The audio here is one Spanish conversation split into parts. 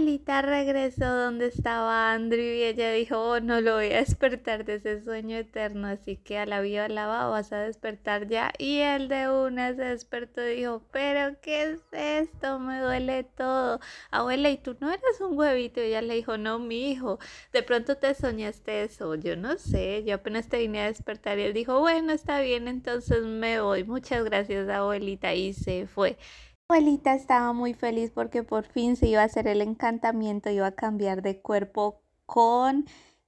Abuelita regresó donde estaba Andrew y ella dijo, oh, no lo voy a despertar de ese sueño eterno, así que a la va vas a despertar ya. Y él de una se despertó y dijo, pero ¿qué es esto? Me duele todo. Abuela, ¿y tú no eras un huevito? Y ella le dijo, no, mi hijo, de pronto te soñaste eso. Yo no sé, yo apenas te vine a despertar y él dijo, bueno, está bien, entonces me voy. Muchas gracias, abuelita. Y se fue abuelita estaba muy feliz porque por fin se iba a hacer el encantamiento, iba a cambiar de cuerpo con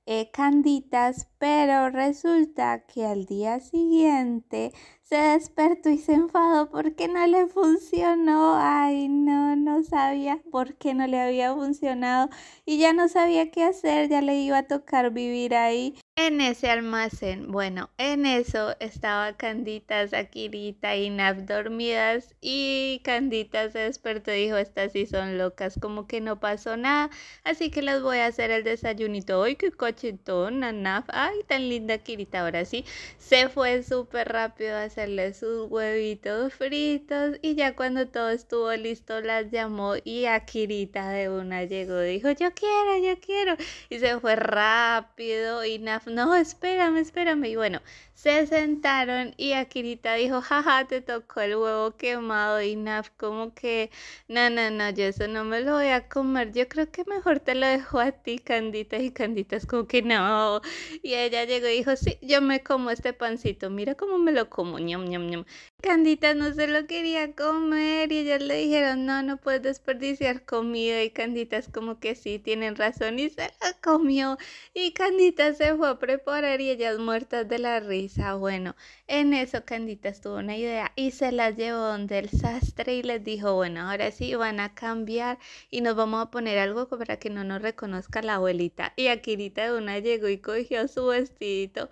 eh, canditas, pero resulta que al día siguiente se despertó y se enfadó porque no le funcionó. Ay, no, no sabía por qué no le había funcionado y ya no sabía qué hacer, ya le iba a tocar vivir ahí en ese almacén. Bueno, en eso estaba Canditas, Akirita y Naf dormidas y Canditas se despertó y dijo, estas sí son locas, como que no pasó nada, así que las voy a hacer el desayunito. ¡Ay, qué cochetón, Naf! ¡Ay, tan linda Kirita! Ahora sí, se fue súper rápido a hacerle sus huevitos fritos y ya cuando todo estuvo listo las llamó y Akirita de una llegó, dijo, yo quiero, yo quiero. Y se fue rápido y Naf no, espérame, espérame. Y bueno, se sentaron y Akirita dijo, jaja, te tocó el huevo quemado. Y Naf como que, no, no, no, yo eso no me lo voy a comer. Yo creo que mejor te lo dejo a ti, Candita. Y Candita es como que no. Y ella llegó y dijo, sí, yo me como este pancito. Mira cómo me lo como, ñam, ñam, ñam. Candita no se lo quería comer y ellas le dijeron, no, no puedes desperdiciar comida y Candita como que sí, tienen razón y se la comió y Candita se fue a preparar y ellas muertas de la risa. Bueno, en eso Candita tuvo una idea y se la llevó donde el sastre y les dijo, bueno, ahora sí van a cambiar y nos vamos a poner algo para que no nos reconozca la abuelita. Y Akirita de una llegó y cogió su vestidito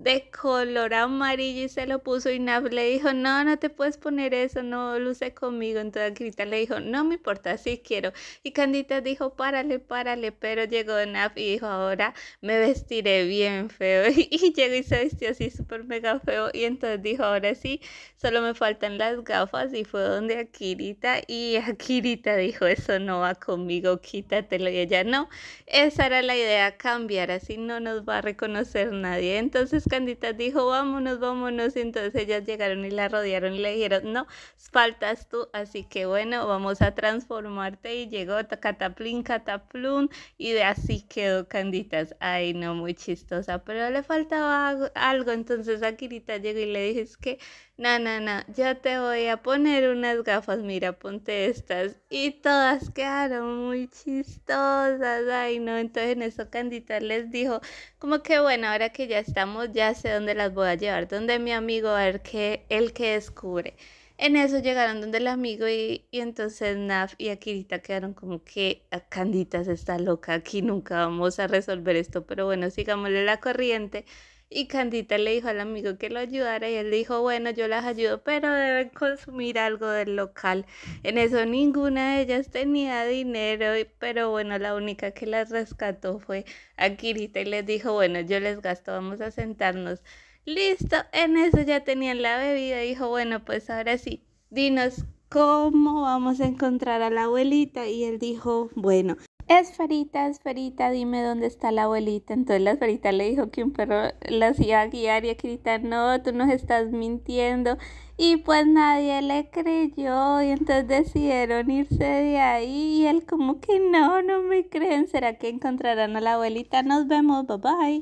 de color amarillo y se lo puso y Naf le dijo, no, no te puedes poner eso, no luce conmigo. Entonces Grita le dijo, no me importa, sí quiero. Y Candita dijo, párale, párale, pero llegó Naf y dijo, ahora me vestiré bien feo. Y, llegó y se vestió así súper mega feo y entonces dijo, ahora sí, solo me faltan las gafas y fue donde Akirita y Akirita dijo, eso no va conmigo, quítatelo y ella no. Esa era la idea, cambiar, así no nos va a reconocer nadie. Entonces Canditas dijo, vámonos, vámonos. Entonces ellas llegaron y la rodearon y le dijeron, no, faltas tú, así que bueno, vamos a transformarte. Y llegó Cataplín, Cataplum, y de así quedó Canditas. Ay, no, muy chistosa, pero le faltaba algo. Entonces Akirita llegó y le dije, es que, No, no, na, yo te voy a poner unas gafas, mira, ponte estas. Y todas quedaron muy chistosas, ay, no. Entonces en eso Canditas les dijo, como que bueno, ahora que ya estamos ya sé dónde las voy a llevar, dónde mi amigo, a ver qué, el que descubre. En eso llegaron donde el amigo y, y entonces Naf y Akirita quedaron como que ah, se está loca, aquí nunca vamos a resolver esto, pero bueno, sigámosle la corriente. Y Candita le dijo al amigo que lo ayudara y él dijo, bueno, yo las ayudo, pero deben consumir algo del local. En eso ninguna de ellas tenía dinero, pero bueno, la única que las rescató fue Akirita y les dijo, bueno, yo les gasto, vamos a sentarnos. Listo, en eso ya tenían la bebida. Dijo, bueno, pues ahora sí, dinos cómo vamos a encontrar a la abuelita. Y él dijo, bueno, Esferita, Esferita, dime dónde está la abuelita. Entonces la Esferita le dijo que un perro la hacía guiar y gritar no, tú nos estás mintiendo. Y pues nadie le creyó y entonces decidieron irse de ahí y él como que no, no me creen, ¿será que encontrarán a la abuelita? Nos vemos, bye bye.